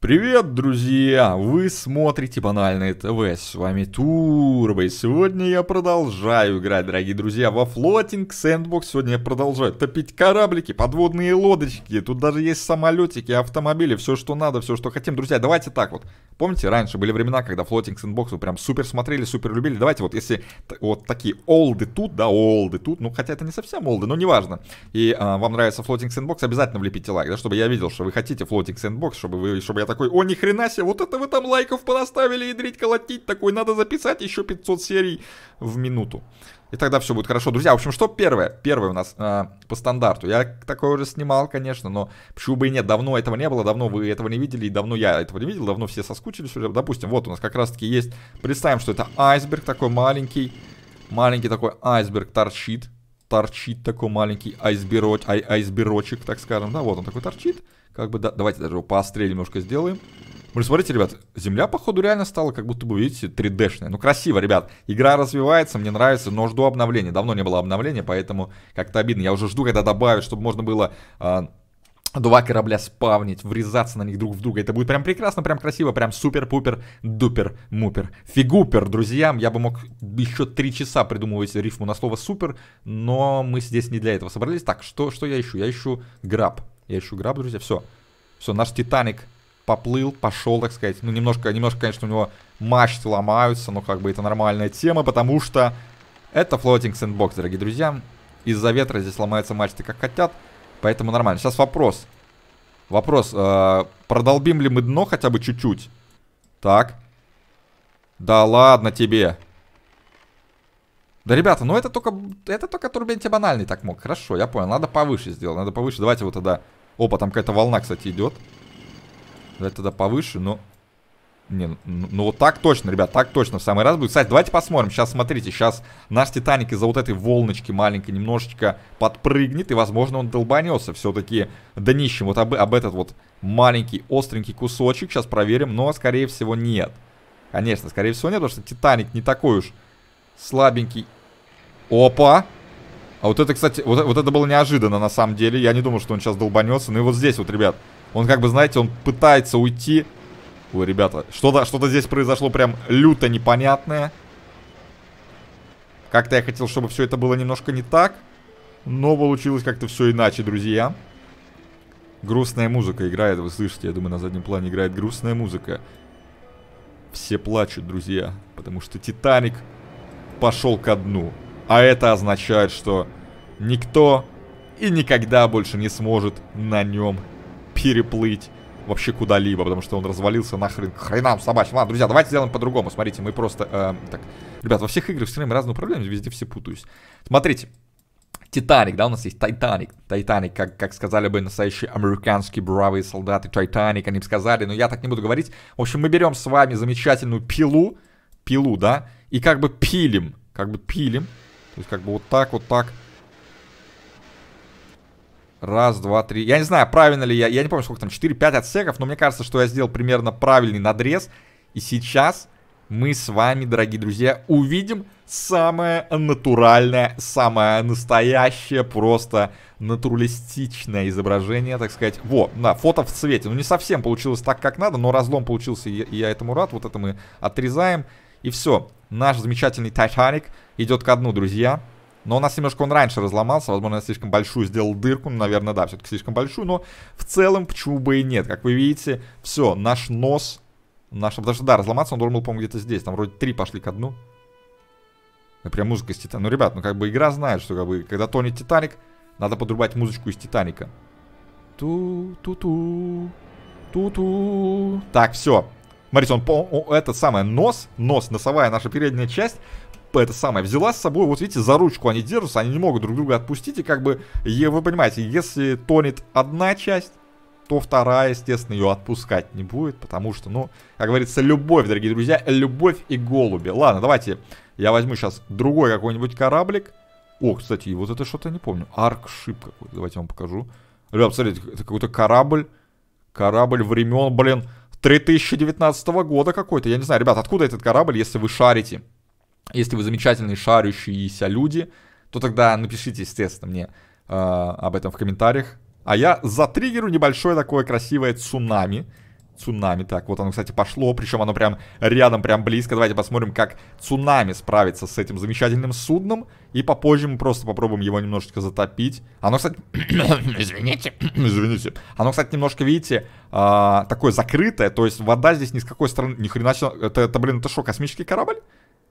Привет, друзья! Вы смотрите банальное ТВ, с вами Турбо, и сегодня я продолжаю играть, дорогие друзья, во Floating Sandbox. Сегодня я продолжаю топить кораблики, подводные лодочки, тут даже есть самолетики, автомобили, все, что надо, все, что хотим. Друзья, давайте так вот. Помните, раньше были времена, когда Floating Sandbox вы прям супер смотрели, супер любили. Давайте вот если вот такие олды тут, да, олды тут, ну хотя это не совсем олды, но неважно. И а, вам нравится Floating Sandbox, обязательно влепите лайк, да, чтобы я видел, что вы хотите Floating Sandbox, чтобы, вы, чтобы я такой, о, ни хрена себе, вот это вы там лайков понаставили и колотить. Такой, надо записать еще 500 серий в минуту. И тогда все будет хорошо. Друзья, в общем, что первое? Первое у нас э, по стандарту. Я такое уже снимал, конечно, но почему бы и нет? Давно этого не было, давно вы этого не видели, и давно я этого не видел, давно все соскучились уже. Допустим, вот у нас как раз-таки есть... Представим, что это айсберг такой маленький. Маленький такой айсберг торчит торчит такой маленький айсбероч, ай, айсберочек, так скажем. Да, вот он такой торчит. Как бы, да, давайте даже его поострее немножко сделаем. Вы смотрите, ребят, земля, походу, реально стала как будто бы, видите, 3D-шная. Ну, красиво, ребят. Игра развивается, мне нравится, но жду обновления. Давно не было обновления, поэтому как-то обидно. Я уже жду, когда добавят, чтобы можно было... А два корабля спавнить, врезаться на них друг в друга. Это будет прям прекрасно, прям красиво, прям супер-пупер, дупер-мупер. Фигупер, друзьям, я бы мог еще три часа придумывать рифму на слово супер, но мы здесь не для этого собрались. Так, что, что я ищу? Я ищу граб. Я ищу граб, друзья, все. Все, наш Титаник поплыл, пошел, так сказать. Ну, немножко, немножко, конечно, у него мачты ломаются, но как бы это нормальная тема, потому что это флотинг сэндбокс, дорогие друзья. Из-за ветра здесь ломаются мачты как хотят. Поэтому нормально. Сейчас вопрос. Вопрос, э, продолбим ли мы дно хотя бы чуть-чуть? Так. Да ладно тебе. Да, ребята, ну это только, это только турбенте банальный так мог. Хорошо, я понял. Надо повыше сделать, надо повыше. Давайте вот тогда... Опа, там какая-то волна, кстати, идет. Давайте тогда повыше, но... Не, ну, ну, вот так точно, ребят, так точно в самый раз будет. Кстати, давайте посмотрим. Сейчас, смотрите, сейчас наш Титаник из-за вот этой волночки маленькой немножечко подпрыгнет. И, возможно, он долбанется все-таки днищем. Вот об, об этот вот маленький остренький кусочек. Сейчас проверим, но, скорее всего, нет. Конечно, скорее всего, нет, потому что Титаник не такой уж слабенький. Опа! А вот это, кстати, вот, вот это было неожиданно на самом деле. Я не думал, что он сейчас долбанется. Но ну и вот здесь вот, ребят, он как бы, знаете, он пытается уйти Ой, ребята, что-то что, -то, что -то здесь произошло прям люто непонятное. Как-то я хотел, чтобы все это было немножко не так. Но получилось как-то все иначе, друзья. Грустная музыка играет, вы слышите, я думаю, на заднем плане играет грустная музыка. Все плачут, друзья, потому что Титаник пошел ко дну. А это означает, что никто и никогда больше не сможет на нем переплыть вообще куда-либо, потому что он развалился нахрен к хренам собачьим. Ладно, друзья, давайте сделаем по-другому. Смотрите, мы просто... Э, так, ребят, во всех играх все время разные проблемы, везде все путаюсь. Смотрите. Титаник, да, у нас есть Титаник. Титаник, как, как сказали бы настоящие американские бравые солдаты Титаник, они бы сказали, но я так не буду говорить. В общем, мы берем с вами замечательную пилу, пилу, да, и как бы пилим, как бы пилим, то есть как бы вот так, вот так, Раз, два, три. Я не знаю, правильно ли я. Я не помню, сколько там. 4-5 отсеков. Но мне кажется, что я сделал примерно правильный надрез. И сейчас мы с вами, дорогие друзья, увидим самое натуральное, самое настоящее, просто натуралистичное изображение, так сказать. Во, на, фото в цвете. Ну, не совсем получилось так, как надо, но разлом получился, и я этому рад. Вот это мы отрезаем. И все. Наш замечательный Титаник идет ко дну, друзья. Друзья. Но у нас немножко он раньше разломался, возможно, я слишком большую сделал дырку, ну, наверное, да, все-таки слишком большую, но в целом почему бы и нет. Как вы видите, все, наш нос, наш, потому что, да, разломаться он должен был, по-моему, где-то здесь, там вроде три пошли ко дну. И прям музыка из Титаника. Ну, ребят, ну, как бы игра знает, что, как бы, когда тонет Титаник, надо подрубать музычку из Титаника. Ту-ту-ту, ту-ту. Так, все, Смотрите, он, он, он это самое нос, нос, носовая наша передняя часть это самое, взяла с собой, вот видите, за ручку они держатся, они не могут друг друга отпустить, и как бы, и вы понимаете, если тонет одна часть, то вторая, естественно, ее отпускать не будет, потому что, ну, как говорится, любовь, дорогие друзья, любовь и голуби. Ладно, давайте я возьму сейчас другой какой-нибудь кораблик. О, кстати, вот это что-то не помню. Аркшип какой-то, давайте я вам покажу. Ребят, смотрите, это какой-то корабль, корабль времен, блин, 3019 года какой-то. Я не знаю, ребят, откуда этот корабль, если вы шарите? Если вы замечательные шарящиеся люди, то тогда напишите, естественно, мне э, об этом в комментариях. А я затриггеру небольшое такое красивое цунами. Цунами, так, вот оно, кстати, пошло, причем оно прям рядом, прям близко. Давайте посмотрим, как цунами справится с этим замечательным судном. И попозже мы просто попробуем его немножечко затопить. Оно, кстати... извините, извините. Оно, кстати, немножко, видите, э, такое закрытое, то есть вода здесь ни с какой стороны... Ни хрена Это, это блин, это что, космический корабль?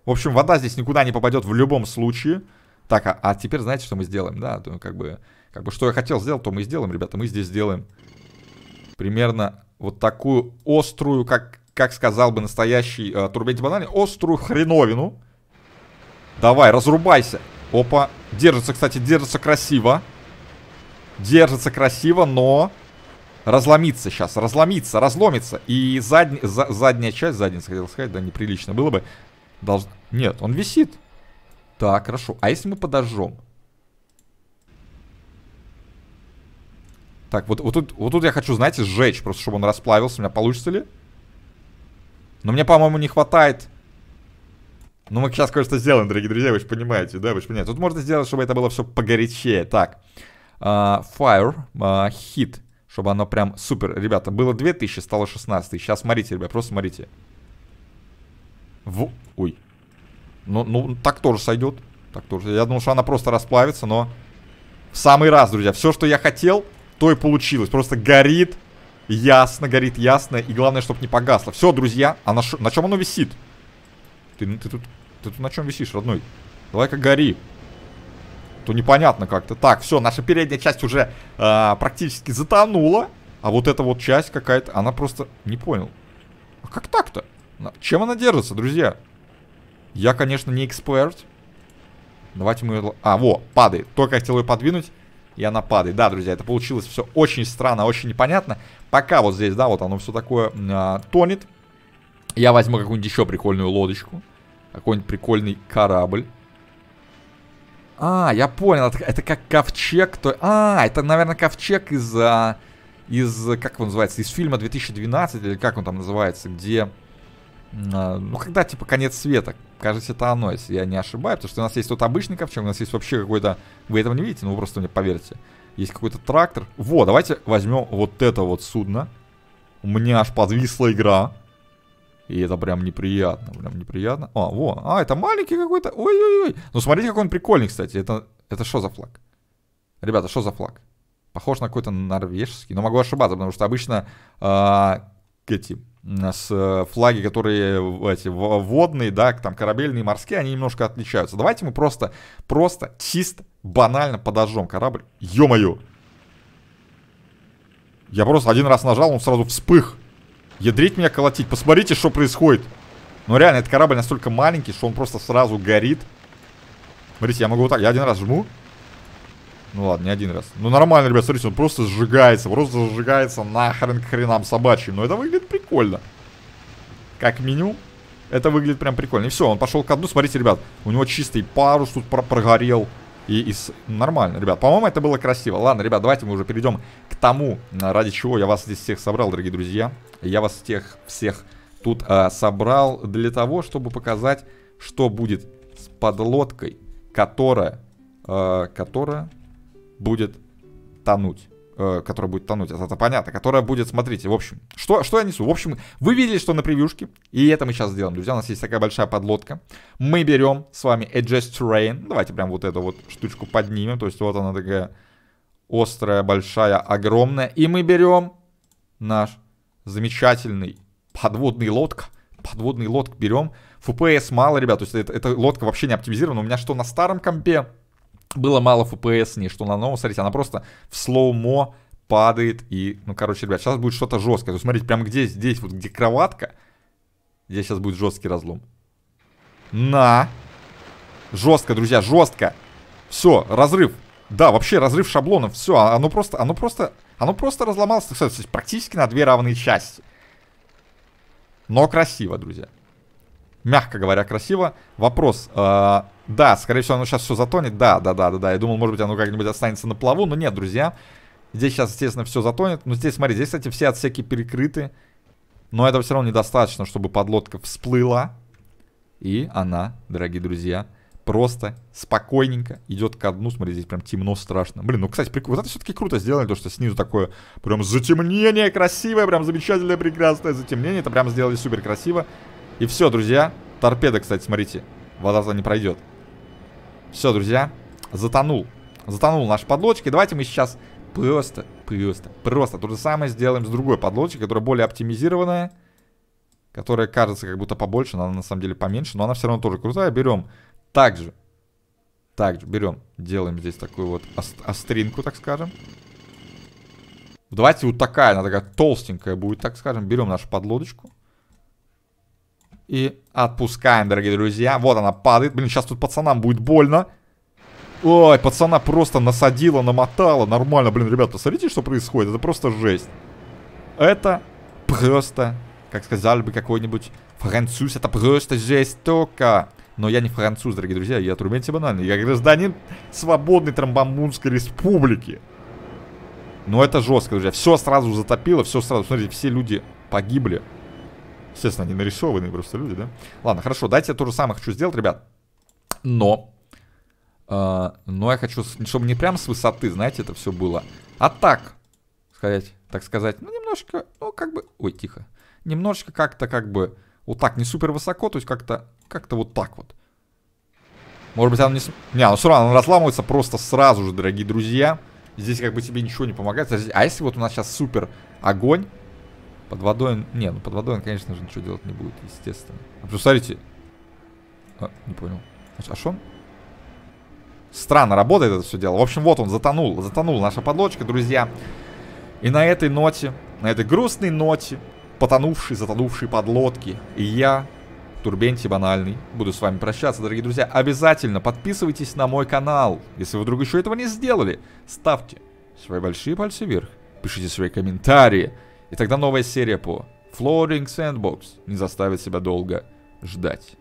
В общем, вода здесь никуда не попадет в любом случае. Так, а, а теперь знаете, что мы сделаем, да? То, как, бы, как бы что я хотел сделать, то мы сделаем, ребята. Мы здесь сделаем примерно вот такую острую, как, как сказал бы настоящий э, турбент банальный, острую хреновину. Давай, разрубайся. Опа. Держится, кстати, держится красиво. Держится красиво, но разломится сейчас, разломится, разломится. И задняя за, задняя часть, задница, хотел сказать, да, неприлично было бы. Долж... Нет, он висит. Так, хорошо. А если мы подожжем? Так, вот, вот, тут, вот тут я хочу, знаете, сжечь, просто чтобы он расплавился. У меня получится ли? Но мне, по-моему, не хватает... Ну, мы сейчас кое-что сделаем, дорогие друзья, вы же понимаете, да, вы же понимаете. Тут можно сделать, чтобы это было все погорячее. Так, uh, fire, uh, а, hit, чтобы оно прям супер. Ребята, было 2000, стало 16. Сейчас смотрите, ребят, просто смотрите. В... Ой, ну, ну, так тоже сойдет. Так тоже. Я думал, что она просто расплавится, но... В самый раз, друзья. Все, что я хотел, то и получилось. Просто горит ясно, горит ясно. И главное, чтобы не погасло. Все, друзья. А на, ш... на чем оно висит? Ты, ну, ты, тут, ты тут на чем висишь, родной? Давай-ка гори. То непонятно как-то. Так, все, наша передняя часть уже э, практически затонула. А вот эта вот часть какая-то, она просто... Не понял. А как так-то? Чем она держится, друзья? Я, конечно, не эксперт. Давайте мы... А, во, падает. Только я хотел ее подвинуть, и она падает. Да, друзья, это получилось все очень странно, очень непонятно. Пока вот здесь, да, вот оно все такое а, тонет. Я возьму какую-нибудь еще прикольную лодочку. Какой-нибудь прикольный корабль. А, я понял, это, это как ковчег. То... А, это, наверное, ковчег из... А... Из, как он называется, из фильма 2012, или как он там называется, где... А, ну, когда, типа, конец света кажется, это оно, если я не ошибаюсь, потому что у нас есть тут обычный ковчег, у нас есть вообще какой-то... Вы этого не видите, но ну вы просто мне поверьте. Есть какой-то трактор. Во, давайте возьмем вот это вот судно. У меня аж подвисла игра. И это прям неприятно, прям неприятно. А, во, а, это маленький какой-то. Ой-ой-ой. Ну, смотрите, какой он прикольный, кстати. Это, это что за флаг? Ребята, что за флаг? Похож на какой-то норвежский. Но могу ошибаться, потому что обычно э, а, эти Э, с э, флаги, которые эти водные, да, там корабельные, морские, они немножко отличаются. Давайте мы просто, просто, чисто, банально подожжем корабль. Ё-моё! Я просто один раз нажал, он сразу вспых. Ядрить меня колотить. Посмотрите, что происходит. Ну реально, этот корабль настолько маленький, что он просто сразу горит. Смотрите, я могу вот так, я один раз жму, ну ладно, не один раз. Ну нормально, ребят, смотрите, он просто сжигается. Просто сжигается нахрен к хренам собачьим. Но это выглядит прикольно. Как меню. Это выглядит прям прикольно. И все, он пошел ко дну. Смотрите, ребят, у него чистый парус тут про прогорел. И, и с... нормально, ребят. По-моему, это было красиво. Ладно, ребят, давайте мы уже перейдем к тому, ради чего я вас здесь всех собрал, дорогие друзья. Я вас тех всех тут а, собрал для того, чтобы показать, что будет с подлодкой, которая... А, которая будет тонуть э, которая будет тонуть, это, это понятно, которая будет, смотрите, в общем, что, что я несу? В общем, вы видели, что на превьюшке, и это мы сейчас сделаем, друзья, у нас есть такая большая подлодка, мы берем с вами Adjust Terrain, давайте прям вот эту вот штучку поднимем, то есть вот она такая острая, большая, огромная, и мы берем наш замечательный подводный лодка, подводный лодк берем, FPS мало, ребят, то есть это, эта лодка вообще не оптимизирована, у меня что на старом компе, было мало FPS, ни что на новом, смотрите, она просто в слоумо падает и, ну, короче, ребят, сейчас будет что-то жесткое. То есть, смотрите, прямо где здесь, вот где кроватка, здесь сейчас будет жесткий разлом. На! Жестко, друзья, жестко! Все, разрыв. Да, вообще разрыв шаблонов, все, а оно просто, оно просто, оно просто разломалось, кстати, практически на две равные части. Но красиво, друзья мягко говоря, красиво. Вопрос. Э, да, скорее всего, оно сейчас все затонет. Да, да, да, да, да. Я думал, может быть, оно как-нибудь останется на плаву, но нет, друзья. Здесь сейчас, естественно, все затонет. Но здесь, смотри, здесь, кстати, все отсеки перекрыты. Но этого все равно недостаточно, чтобы подлодка всплыла. И она, дорогие друзья, просто спокойненько идет ко дну. Смотри, здесь прям темно, страшно. Блин, ну, кстати, прикольно. Вот это все-таки круто сделали, то, что снизу такое прям затемнение красивое, прям замечательное, прекрасное затемнение. Это прям сделали супер красиво. И все, друзья. Торпеда, кстати, смотрите. Вода-то не пройдет. Все, друзья. Затонул. Затонул наш подлодочка. давайте мы сейчас просто, просто, просто то же самое сделаем с другой подлодочкой, которая более оптимизированная. Которая кажется как будто побольше, но она на самом деле поменьше. Но она все равно тоже крутая. Берем также. Также берем. Делаем здесь такую вот остринку, так скажем. Давайте вот такая, она такая толстенькая будет, так скажем. Берем нашу подлодочку. И отпускаем, дорогие друзья. Вот она падает. Блин, сейчас тут пацанам будет больно. Ой, пацана просто насадила, намотала. Нормально, блин, ребята, смотрите, что происходит. Это просто жесть. Это просто, как сказали бы какой-нибудь француз, это просто жесть только. Но я не француз, дорогие друзья, я трубенте банально. Я гражданин свободной Трамбамунской республики. Но это жестко, друзья. Все сразу затопило, все сразу. Смотрите, все люди погибли. Естественно, они нарисованные просто люди, да? Ладно, хорошо, дайте я то же самое хочу сделать, ребят. Но... Э, но я хочу, чтобы не прям с высоты, знаете, это все было. А так, сказать, так сказать, ну, немножко, ну, как бы... Ой, тихо. Немножечко как-то, как бы, вот так, не супер высоко, то есть как-то, как-то вот так вот. Может быть, оно не... Не, ну все равно, оно разламывается просто сразу же, дорогие друзья. Здесь как бы тебе ничего не помогает. А если вот у нас сейчас супер огонь, под водой он... Не, ну под водой он, конечно же, ничего делать не будет, естественно. А посмотрите... А, не понял. А что он? Странно работает это все дело. В общем, вот он затонул. Затонул наша подлочка друзья. И на этой ноте, на этой грустной ноте, потонувшей, затонувшей подлодки, и я, Турбенти Банальный, буду с вами прощаться, дорогие друзья. Обязательно подписывайтесь на мой канал. Если вы вдруг еще этого не сделали, ставьте свои большие пальцы вверх. Пишите свои комментарии. И тогда новая серия по Flooring Sandbox не заставит себя долго ждать.